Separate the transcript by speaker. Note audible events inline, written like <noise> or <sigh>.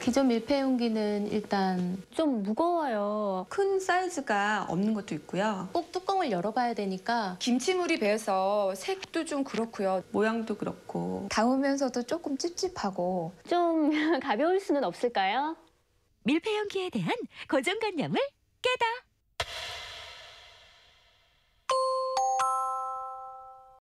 Speaker 1: 기존 밀폐용기는 일단 좀 무거워요. 큰 사이즈가 없는 것도 있고요. 꼭 뚜껑을 열어봐야 되니까 김치물이 배서 색도
Speaker 2: 좀 그렇고요. 모양도 그렇고 닿으면서도 조금 찝찝하고 좀
Speaker 3: <laughs> 가벼울 수는 없을까요?
Speaker 4: 밀폐용기에 대한 고정관념을 깨다.